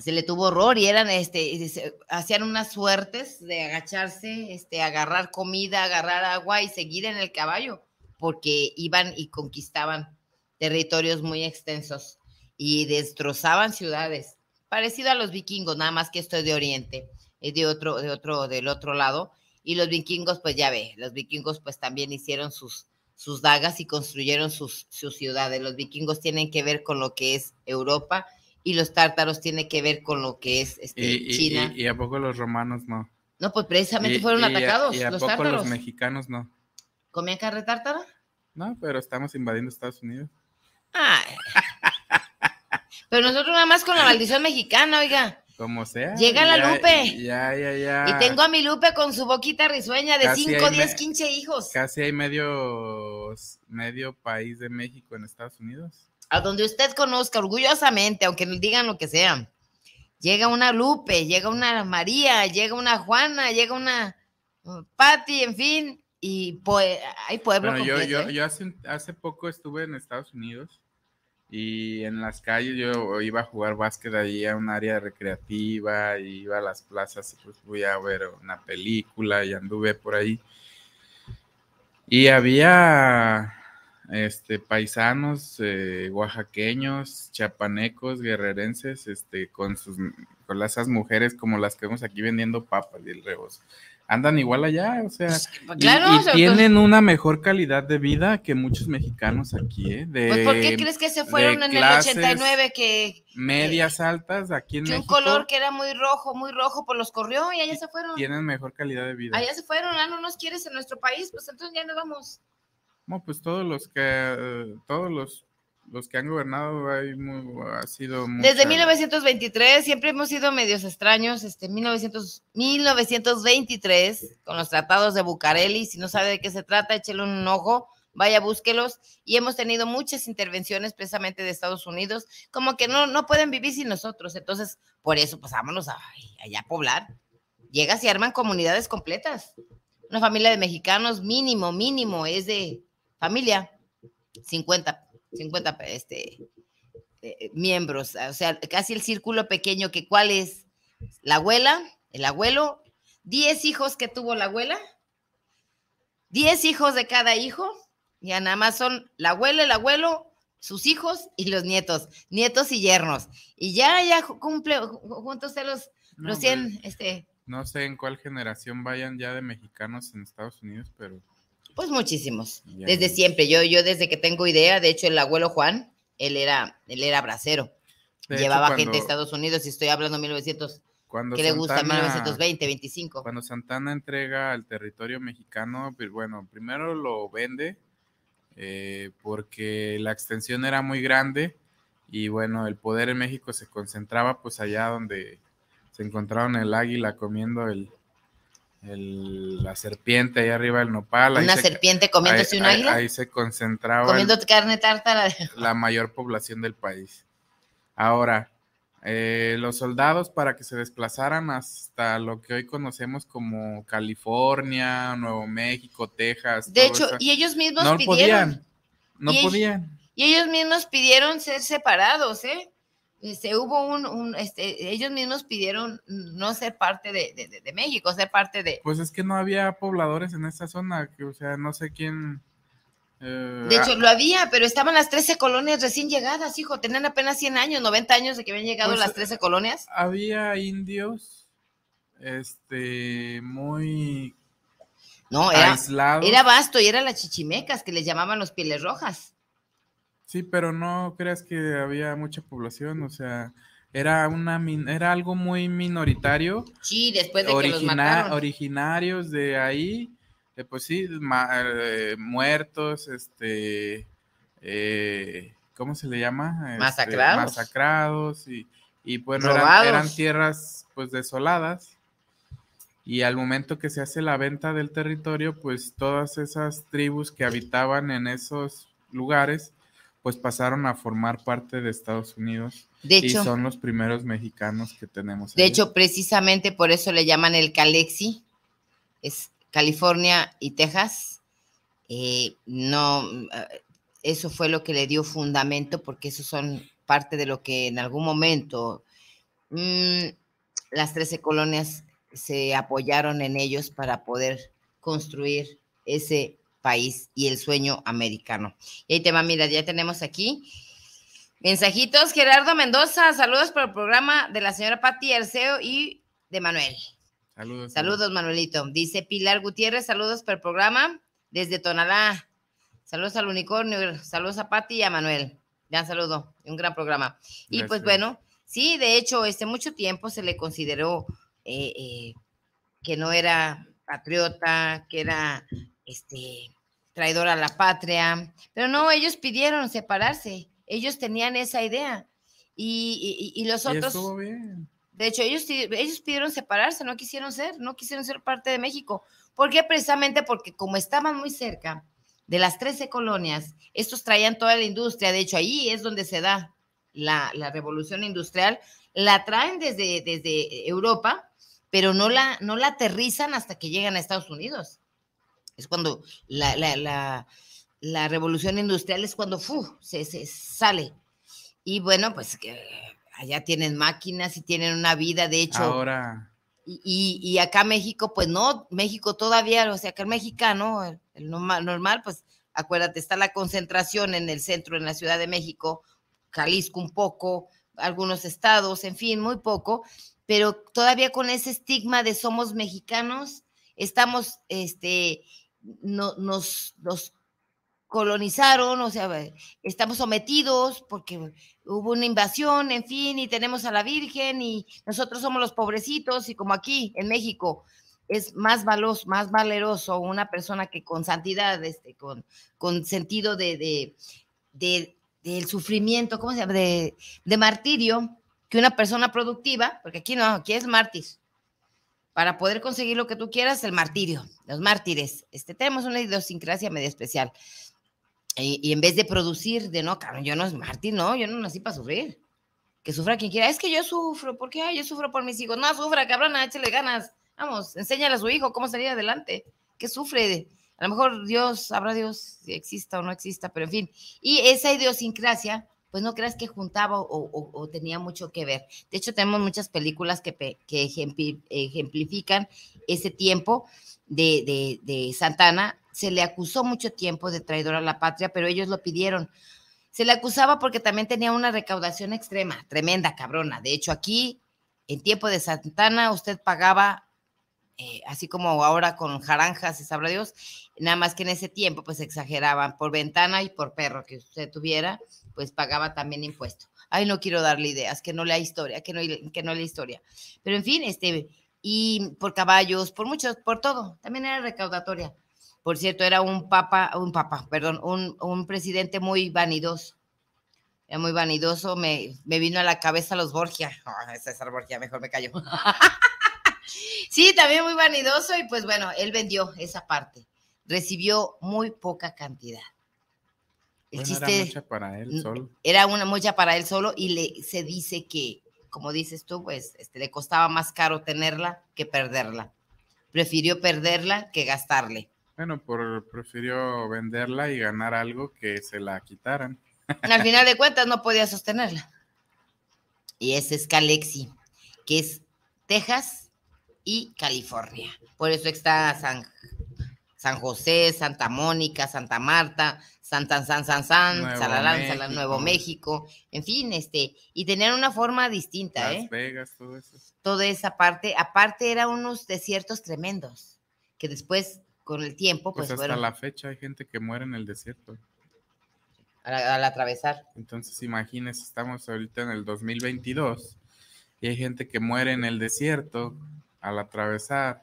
se le tuvo horror y eran, este, hacían unas suertes de agacharse, este, agarrar comida, agarrar agua y seguir en el caballo, porque iban y conquistaban territorios muy extensos y destrozaban ciudades, parecido a los vikingos, nada más que esto es de Oriente, es eh, de otro, de otro, del otro lado, y los vikingos, pues ya ve, los vikingos pues también hicieron sus, sus dagas y construyeron sus, sus ciudades. Los vikingos tienen que ver con lo que es Europa, y los tártaros tiene que ver con lo que es este, China. Y, a poco los romanos no? No, pues precisamente fueron atacados. y a los poco los mexicanos no? ¿Comían carne tártara? No, pero estamos invadiendo Estados Unidos. Ay. pero nosotros nada más con la maldición mexicana, oiga. Como sea. Llega la Lupe. Ya, ya, ya. Y tengo a mi Lupe con su boquita risueña de 5, 10, 15 hijos. Casi hay medio, medio país de México en Estados Unidos a donde usted conozca orgullosamente, aunque nos digan lo que sea. Llega una Lupe, llega una María, llega una Juana, llega una uh, Patti, en fin, y pues hay pueblo. yo, yo, ¿eh? hace, poco estuve en Estados Unidos y en las calles yo iba a jugar básquet ahí a un área recreativa, iba a las plazas pues fui a ver una película y anduve por ahí. Y había este, paisanos, eh, oaxaqueños, chapanecos, guerrerenses, este, con sus con esas mujeres como las que vemos aquí vendiendo papas y el rebozo. Andan igual allá, o sea, pues, pues, y, pues tienen una mejor calidad de vida que muchos mexicanos aquí, ¿eh? pues ¿Por qué crees que se fueron en el 89 que... Medias altas aquí en que un color que era muy rojo, muy rojo, por los corrió y allá se fueron. Tienen mejor calidad de vida. Allá se fueron, ah, no nos quieres en nuestro país, pues entonces ya nos vamos. No, pues todos los que, eh, todos los, los que han gobernado ha sido... Desde 1923 siempre hemos sido medios extraños, este, 1900, 1923, con los tratados de Bucareli, si no sabe de qué se trata, échele un ojo vaya búsquelos. Y hemos tenido muchas intervenciones precisamente de Estados Unidos, como que no, no pueden vivir sin nosotros. Entonces, por eso pasámonos allá a poblar. Llegas y arman comunidades completas. Una familia de mexicanos mínimo, mínimo, es de familia, 50, 50 este, eh, miembros, o sea, casi el círculo pequeño que cuál es la abuela, el abuelo, 10 hijos que tuvo la abuela, 10 hijos de cada hijo, ya nada más son la abuela, el abuelo, sus hijos y los nietos, nietos y yernos. Y ya, ya cumple juntos de los, los 100, este... No sé en cuál generación vayan ya de mexicanos en Estados Unidos, pero... Pues muchísimos, desde siempre. Yo, yo desde que tengo idea, de hecho el abuelo Juan, él era, él era bracero. Llevaba gente a Estados Unidos y estoy hablando 1900. Cuando le gusta? 1920, 25. Cuando Santana entrega al territorio mexicano, pues, bueno, primero lo vende eh, porque la extensión era muy grande y bueno, el poder en México se concentraba pues allá donde se encontraron el águila comiendo el, la serpiente ahí arriba del nopal. Una serpiente comiéndose ahí, un Ahí, se concentraba. Comiendo carne tártara. La mayor población del país. Ahora, eh, los soldados para que se desplazaran hasta lo que hoy conocemos como California, Nuevo México, Texas. De hecho, y ellos mismos no Podían, no podían. Y ellos mismos pidieron ser separados, ¿eh? Se este, hubo un, este, ellos mismos pidieron no ser parte de, de, de, México, ser parte de... Pues es que no había pobladores en esa zona, que, o sea, no sé quién... Eh, de hecho, ah, lo había, pero estaban las 13 colonias recién llegadas, hijo, tenían apenas 100 años, 90 años de que habían llegado pues, las 13 colonias. Había indios, este, muy... No, era, era vasto y era las chichimecas que les llamaban los pieles rojas. Sí, pero no creas que había mucha población, o sea, era una era algo muy minoritario. Sí, después de que los mataron. originarios de ahí, eh, pues sí, eh, muertos, este eh, ¿cómo se le llama? Este, masacrados. masacrados y, pues bueno, eran, eran, tierras pues desoladas. Y al momento que se hace la venta del territorio, pues todas esas tribus que habitaban en esos lugares, pues pasaron a formar parte de Estados Unidos. De hecho, y son los primeros mexicanos que tenemos. De hecho, precisamente por eso le llaman el Calexi, es California y Texas. Eh, no, eh, eso fue lo que le dio fundamento, porque esos son parte de lo que en algún momento mm, las 13 colonias se apoyaron en ellos para poder construir ese país y el sueño americano. Y ahí te va, mira, ya tenemos aquí mensajitos. Gerardo Mendoza, saludos por el programa de la señora Pati Arceo y de Manuel. Saludos. Saludos, Manuelito. Dice Pilar Gutiérrez, saludos por el programa desde Tonalá. Saludos al unicornio, saludos a Pati y a Manuel. Ya saludo, un gran programa. Y pues bueno, sí, de hecho, este mucho tiempo se le consideró eh, eh, que no era patriota, que era este, traidor a la patria, pero no, ellos pidieron separarse, ellos tenían esa idea y, los otros... De hecho, ellos, ellos pidieron separarse, no quisieron ser, no quisieron ser parte de México. ¿Por qué? Precisamente porque como estaban muy cerca de las 13 colonias, estos traían toda la industria, de hecho, ahí es donde se da la, la revolución industrial, la traen desde, desde Europa, pero no la, no la aterrizan hasta que llegan a Estados Unidos. Es cuando la, revolución industrial es cuando fu Se, se, sale. Y bueno, pues que allá tienen máquinas y tienen una vida, de hecho. Ahora. Y, acá México, pues no, México todavía, o sea, que el mexicano, el, normal, normal, pues acuérdate, está la concentración en el centro, en la Ciudad de México, Jalisco un poco, algunos estados, en fin, muy poco, pero todavía con ese estigma de somos mexicanos, estamos este, no, nos, colonizaron, o sea, estamos sometidos porque hubo una invasión, en fin, y tenemos a la Virgen y nosotros somos los pobrecitos y como aquí en México es más valoso, más valeroso una persona que con santidad, este, con, con sentido de, del sufrimiento, ¿cómo se llama? De, de martirio, que una persona productiva, porque aquí no, aquí es Martis para poder conseguir lo que tú quieras, el martirio, los mártires. Este, tenemos una idiosincrasia media especial. Y, en vez de producir, de no, cabrón, yo no es mártir, no, yo no nací para sufrir. Que sufra quien quiera. Es que yo sufro, ¿por qué? Ay, yo sufro por mis hijos. No, sufra, cabrón, échale ganas. Vamos, enséñale a su hijo cómo salir adelante. Que sufre. A lo mejor Dios, habrá Dios, si exista o no exista, pero en fin. Y esa idiosincrasia pues no creas que juntaba o, tenía mucho que ver. De hecho, tenemos muchas películas que, ejemplifican ese tiempo de, Santana. Se le acusó mucho tiempo de traidor a la patria, pero ellos lo pidieron. Se le acusaba porque también tenía una recaudación extrema, tremenda, cabrona. De hecho, aquí, en tiempo de Santana, usted pagaba eh, así como ahora con jaranjas, y sabrá Dios, nada más que en ese tiempo pues exageraban por ventana y por perro que usted tuviera, pues pagaba también impuesto. Ay, no quiero darle ideas, que no lea historia, que no, que no lea historia. Pero en fin, este, y por caballos, por muchos, por todo. También era recaudatoria. Por cierto, era un papa, un papa, perdón, un, presidente muy vanidoso. Era muy vanidoso, me, vino a la cabeza los Borgia. Oh, César Borgia, mejor me callo. sí, también muy vanidoso y pues bueno, él vendió esa parte. Recibió muy poca cantidad. Era para él solo. Era una mocha para él solo y le se dice que, como dices tú, pues este, le costaba más caro tenerla que perderla. Prefirió perderla que gastarle. Bueno, por, prefirió venderla y ganar algo que se la quitaran. Al final de cuentas no podía sostenerla. Y ese es Calexi, que es Texas y California. Por eso está San San José, Santa Mónica, Santa Marta, Santa San San San Nuevo México. Nuevo México, en fin, este, y tener una forma distinta, Las ¿eh? Vegas, todo eso. Toda esa parte, aparte eran unos desiertos tremendos, que después, con el tiempo, pues, pues hasta la fecha hay gente que muere en el desierto. Al, al atravesar. Entonces, imagínense, estamos ahorita en el 2022 y hay gente que muere en el desierto al atravesar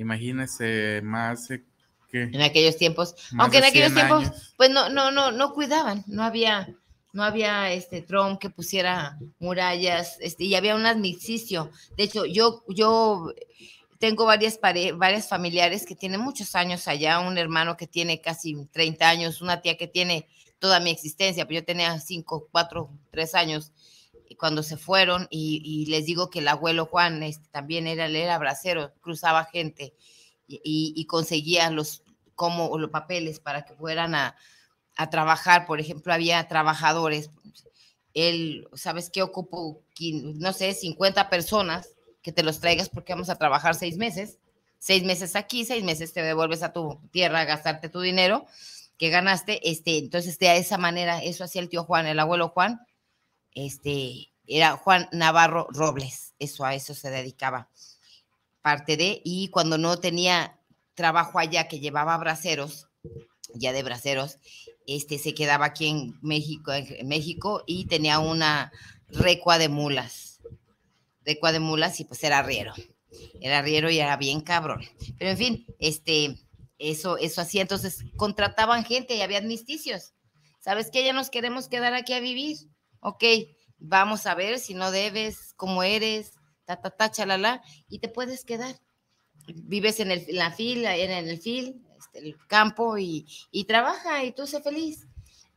imagínense más eh, que... En aquellos tiempos, aunque en aquellos tiempos, pues no, no, no, no cuidaban, no había, no había este Trump que pusiera murallas, este, y había un admixticio. De hecho, yo, yo tengo varias, pare varias familiares que tienen muchos años allá, un hermano que tiene casi 30 años, una tía que tiene toda mi existencia, pero pues, yo tenía 5, 4, 3 años cuando se fueron y, les digo que el abuelo Juan este, también era, era bracero, cruzaba gente y, conseguía los, como, los papeles para que fueran a, trabajar. Por ejemplo, había trabajadores, él, ¿sabes qué? Ocupo, no sé, 50 personas que te los traigas porque vamos a trabajar seis meses. Seis meses aquí, seis meses te devuelves a tu tierra a gastarte tu dinero que ganaste. Este, entonces, de esa manera, eso hacía el tío Juan, el abuelo Juan este, era Juan Navarro Robles, eso a eso se dedicaba parte de, y cuando no tenía trabajo allá que llevaba braceros, ya de braceros, este se quedaba aquí en México, en México y tenía una recua de mulas, recua de mulas y pues era arriero, era arriero y era bien cabrón, pero en fin, este, eso, eso así entonces contrataban gente y había amnisticios, ¿sabes qué? Ya nos queremos quedar aquí a vivir, ok, vamos a ver si no debes, cómo eres, ta, ta, ta, chalala, y te puedes quedar. Vives en, el, la fila, en el fil, este, el campo y, trabaja y tú sé feliz.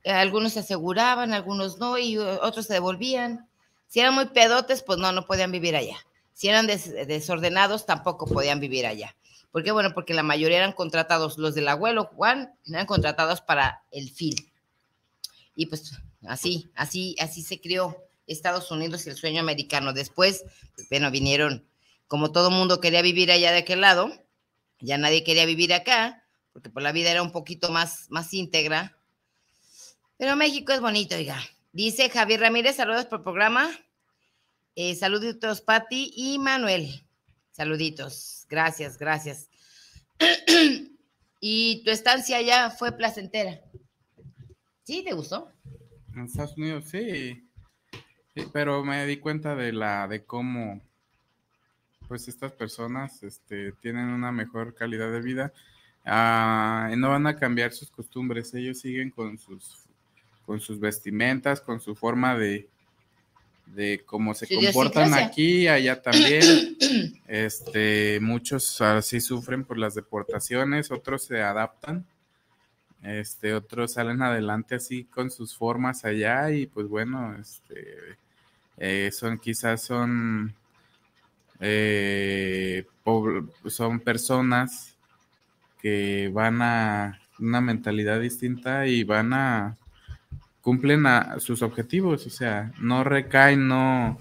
Eh, algunos se aseguraban, algunos no, y eh, otros se devolvían. Si eran muy pedotes, pues no, no podían vivir allá. Si eran desordenados, tampoco podían vivir allá. ¿Por qué? Bueno, porque la mayoría eran contratados, los del abuelo Juan eran contratados para el fil. Y pues Así, así, así se creó Estados Unidos y el sueño americano. Después, bueno, vinieron, como todo mundo quería vivir allá de aquel lado, ya nadie quería vivir acá, porque por pues, la vida era un poquito más, más íntegra. Pero México es bonito, oiga. Dice Javier Ramírez, saludos por programa. Eh, saluditos, Patti y Manuel. Saluditos. Gracias, gracias. ¿Y tu estancia allá fue placentera? ¿Sí? ¿Te gustó? En Estados Unidos, sí. Pero me di cuenta de la, de cómo pues estas personas este, tienen una mejor calidad de vida. Ah, y no van a cambiar sus costumbres, ellos siguen con sus, con sus vestimentas, con su forma de, de cómo se comportan aquí, allá también. este, muchos así ah, sufren por las deportaciones, otros se adaptan este, otros salen adelante así con sus formas allá y pues bueno, este, eh, son quizás son, eh, son personas que van a una mentalidad distinta y van a cumplen a sus objetivos, o sea, no recaen, no,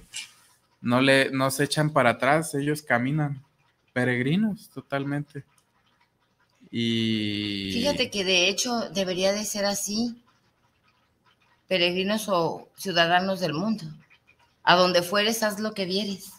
no no se echan para atrás, ellos caminan peregrinos totalmente. Y... Fíjate que de hecho debería de ser así, peregrinos o ciudadanos del mundo. A donde fueres, haz lo que vieres.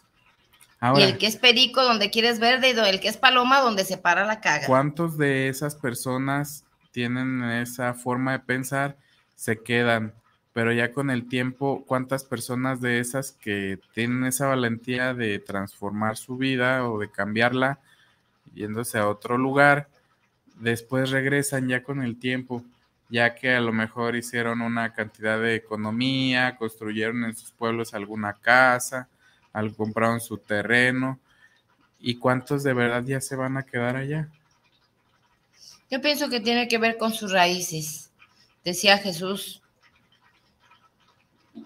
y el que es perico, donde quieres verde, y el que es paloma, donde se para la caga. ¿Cuántos de esas personas tienen esa forma de pensar? Se quedan. Pero ya con el tiempo, ¿cuántas personas de esas que tienen esa valentía de transformar su vida o de cambiarla yéndose a otro lugar? después regresan ya con el tiempo, ya que a lo mejor hicieron una cantidad de economía, construyeron en sus pueblos alguna casa, al compraron su terreno. ¿Y cuántos de verdad ya se van a quedar allá? Yo pienso que tiene que ver con sus raíces. Decía Jesús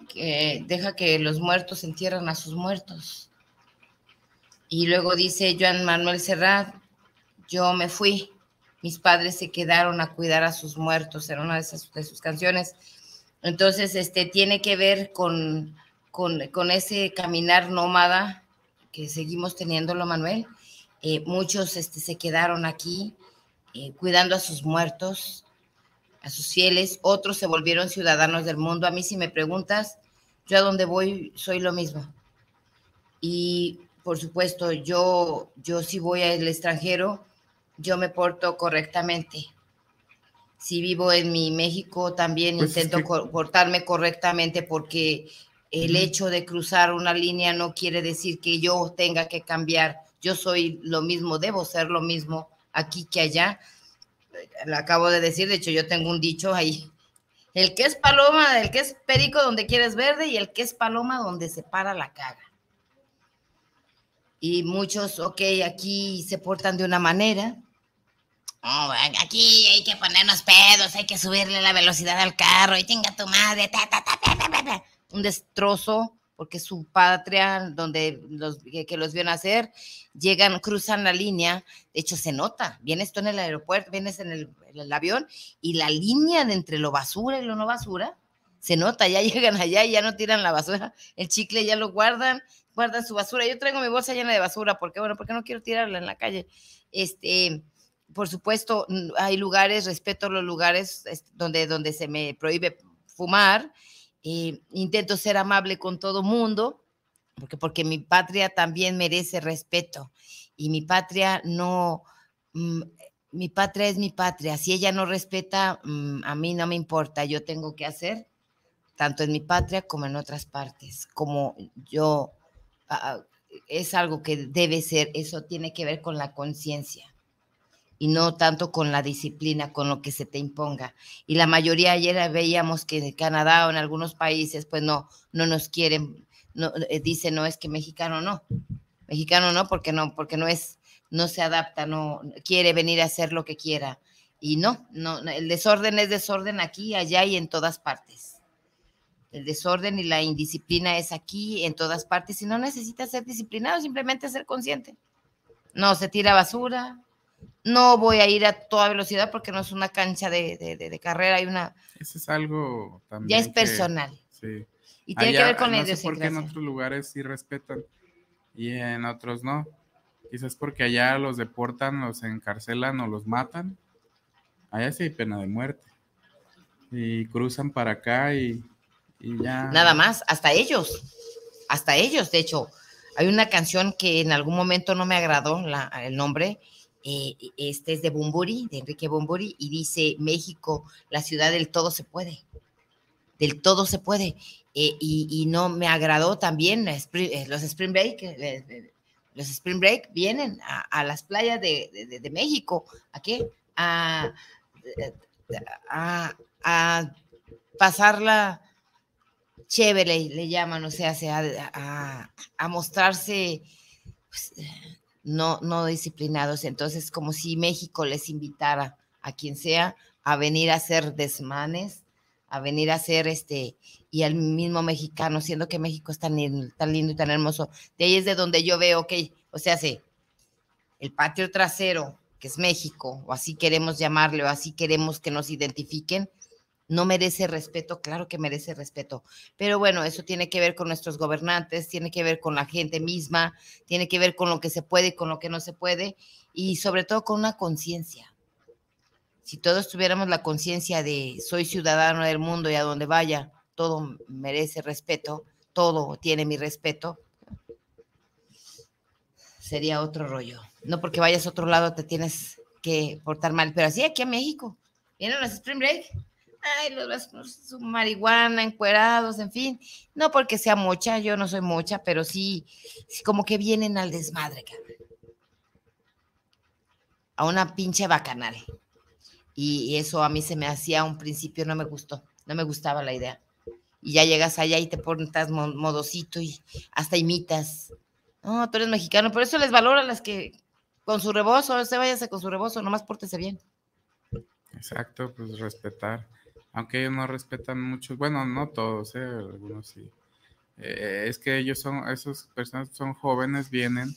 que deja que los muertos entierran a sus muertos. Y luego dice Joan Manuel Serrat, yo me fui, mis padres se quedaron a cuidar a sus muertos, en una de, de sus canciones. Entonces, este, tiene que ver con, con, ese caminar nómada que seguimos teniéndolo, Manuel. Eh, muchos este, se quedaron aquí eh, cuidando a sus muertos, a sus fieles, otros se volvieron ciudadanos del mundo. A mí si me preguntas, yo a dónde voy soy lo mismo. Y por supuesto, yo, yo sí voy al extranjero, yo me porto correctamente. Si vivo en mi México, también pues intento portarme correctamente porque el hecho de cruzar una línea no quiere decir que yo tenga que cambiar. Yo soy lo mismo, debo ser lo mismo aquí que allá. Lo acabo de decir, de hecho yo tengo un dicho ahí. El que es paloma, el que es perico donde quieres verde y el que es paloma donde se para la caga. Y muchos, ok, aquí se portan de una manera, Oh, aquí hay que ponernos pedos, hay que subirle la velocidad al carro y tenga tu madre. Un destrozo porque su patria, donde los, que los vio hacer, llegan, cruzan la línea, de hecho se nota, vienes tú en el aeropuerto, vienes en el, avión y la línea de entre lo basura y lo no basura, se nota, ya llegan allá y ya no tiran la basura, el chicle ya lo guardan, guardan su basura, yo traigo mi bolsa llena de basura, porque bueno, porque no quiero tirarla en la calle, este, por supuesto, hay lugares, respeto los lugares donde, donde se me prohíbe fumar, e intento ser amable con todo mundo, porque, porque mi patria también merece respeto y mi patria no, mm, mi patria es mi patria, si ella no respeta, mm, a mí no me importa, yo tengo que hacer tanto en mi patria como en otras partes, como yo, ah, ah, es algo que debe ser, eso tiene que ver con la conciencia y no tanto con la disciplina, con lo que se te imponga. Y la mayoría ayer veíamos que en Canadá o en algunos países, pues no, no nos quieren, no, eh, dice no es que mexicano no, mexicano no, porque no, porque no es, no se adapta, no quiere venir a hacer lo que quiera. Y no, no, el desorden es desorden aquí, allá y en todas partes. El desorden y la indisciplina es aquí, en todas partes, y no necesitas ser disciplinado, simplemente ser consciente. No se tira basura, no voy a ir a toda velocidad porque no es una cancha de, carrera, hay una... Eso es algo Ya es personal. Sí. Y tiene que ver con no Porque en otros lugares sí respetan y en otros no. Quizás porque allá los deportan, los encarcelan o los matan. Allá sí hay pena de muerte. Y cruzan para acá y, ya. Nada más, hasta ellos. Hasta ellos, de hecho. Hay una canción que en algún momento no me agradó el nombre, eh, e, este es de Bumburi, de Enrique Bumburi, y dice, México, la ciudad del todo se puede, del todo se puede. Eh, y, no me agradó también eh, los Spring Break, los Spring Break vienen a, las playas de, México, ¿a qué? A, pasarla chévere, le, llaman, o sea, a, mostrarse pues, no, no disciplinados. Entonces, como si México les invitara a quien sea a venir a hacer desmanes, a venir a hacer este, y al mismo mexicano, siendo que México es tan, tan lindo y tan hermoso. De ahí es de donde yo veo que, o sea, el patio trasero, que es México, o así queremos llamarle, o así queremos que nos identifiquen, no merece respeto, claro que merece respeto, pero bueno, eso tiene que ver con nuestros gobernantes, tiene que ver con la gente misma, tiene que ver con lo que se puede y con lo que no se puede, y sobre todo con una conciencia. Si todos tuviéramos la conciencia de soy ciudadano del mundo y a donde vaya, todo merece respeto, todo tiene mi respeto, sería otro rollo. No porque vayas a otro lado te tienes que portar mal, pero así aquí a México. ¿Vienen los Spring Break? ay, los, su marihuana, encuerados, en fin. No porque sea mocha, yo no soy mocha, pero sí, sí como que vienen al desmadre, cabrón. A una pinche bacanal. Y, eso a mí se me hacía un principio, no me gustó, no me gustaba la idea. Y ya llegas allá y te pones modosito y hasta imitas. No, tú eres mexicano, por eso les valora a las que con su rebozo, se váyase con su rebozo, nomás pórtese bien. Exacto, pues respetar aunque ellos no respetan mucho, bueno, no todos, eh, algunos sí. Eh, es que ellos son, esas personas son jóvenes, vienen.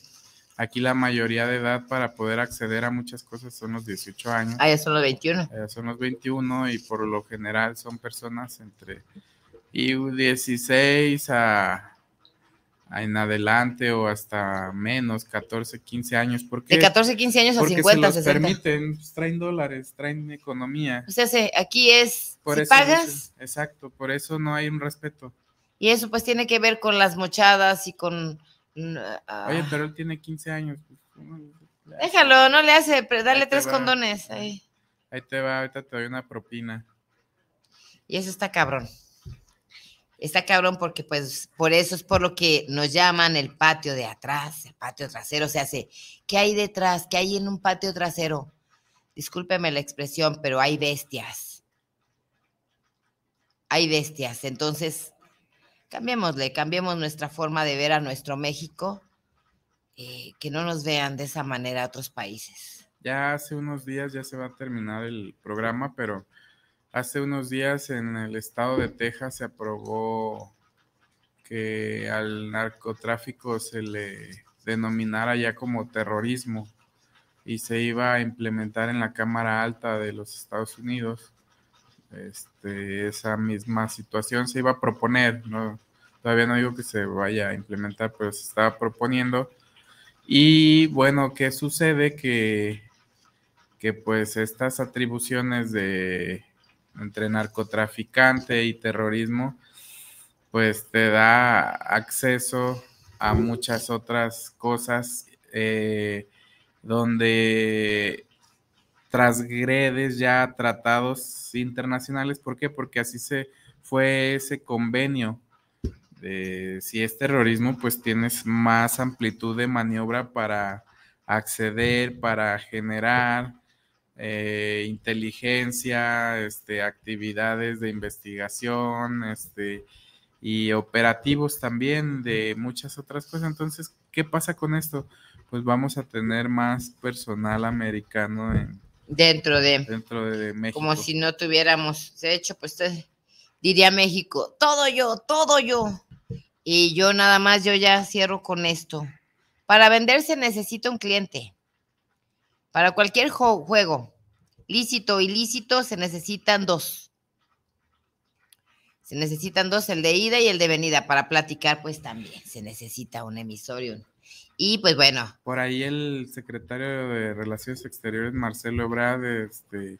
Aquí la mayoría de edad para poder acceder a muchas cosas son los 18 años. Ah, ya son los 21. Ya eh, son los 21 y por lo general son personas entre 16 a, en adelante o hasta menos, 14, 15 años. Porque, de 14, 15 años a porque 50, se los permiten, traen dólares, traen economía. O sea, aquí es pagas. exacto, por eso no hay un respeto. Y eso pues tiene que ver con las mochadas y con... Mm, ah, ah. Oye, pero él tiene 15 años. Pues, Déjalo, no le hace, dale tres condones. Ahí. te va, ahorita te doy una propina. Y eso está cabrón. Está cabrón porque pues por eso es por lo que nos llaman el patio de atrás, el patio trasero. O sea, se hace, ¿qué hay detrás? ¿Qué hay en un patio trasero? Discúlpeme la expresión, pero hay bestias hay bestias. Entonces, cambiémosle, cambiemos nuestra forma de ver a nuestro México, eh, que no nos vean de esa manera a otros países. Ya hace unos días ya se va a terminar el programa, pero hace unos días en el estado de Texas se aprobó que al narcotráfico se le denominara ya como terrorismo y se iba a implementar en la Cámara Alta de los Estados Unidos este, esa misma situación se iba a proponer, todavía no digo que se vaya a implementar, pero se estaba proponiendo. Y bueno, ¿qué sucede? Que, que pues estas atribuciones de entre narcotraficante y terrorismo, pues te da acceso a muchas otras cosas eh, donde transgredes ya tratados internacionales. ¿Por qué? Porque así se fue ese convenio. De, si es terrorismo, pues tienes más amplitud de maniobra para acceder, para generar eh, inteligencia, este, actividades de investigación, este, y operativos también de muchas otras cosas. Entonces, ¿qué pasa con esto? Pues vamos a tener más personal americano en, Dentro de. México. Como si no tuviéramos de hecho, pues diría México, todo yo, todo yo. Y yo nada más, yo ya cierro con esto. Para vender se necesita un cliente. Para cualquier juego, lícito, ilícito, se necesitan dos. Se necesitan dos, el de ida y el de venida. Para platicar, pues también se necesita un emisorio. Y pues bueno. Por ahí el secretario de Relaciones Exteriores, Marcelo Ebrard, este,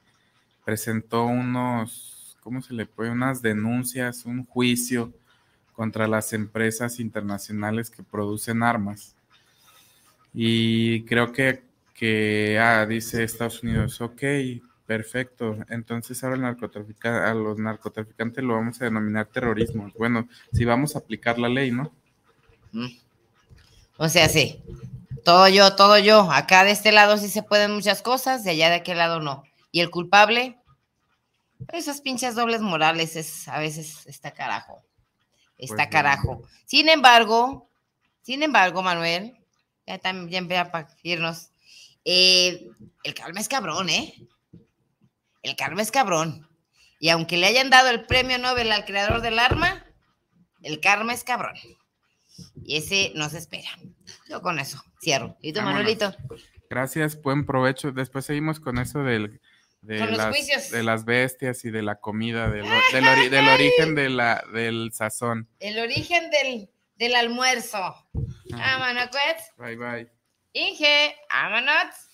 presentó unos, ¿cómo se le puede? Unas denuncias, un juicio contra las empresas internacionales que producen armas. Y creo que, que ah, dice Estados Unidos, ok, perfecto. Entonces ahora el a los narcotraficantes lo vamos a denominar terrorismo. Bueno, si vamos a aplicar la ley, ¿no? O sea, sí. Todo yo, todo yo. Acá de este lado sí se pueden muchas cosas, de allá de aquel lado no. Y el culpable, esas pinches dobles morales es a veces está carajo. Está pues carajo. Sin embargo, sin embargo, Manuel, ya también ya em, para irnos. Eh, el karma es cabrón, ¿eh? El karma es cabrón. Y aunque le hayan dado el premio Nobel al creador del arma, el karma es cabrón. Y ese no se espera. Yo con eso cierro. ¿Y tú, Manolito Gracias, buen provecho. Después seguimos con eso del, de, las, de las bestias y de la comida, del, ah, origen de la, del sazón. El origen del, del almuerzo. Ah. Pues. Bye, bye. Inge, vámonos.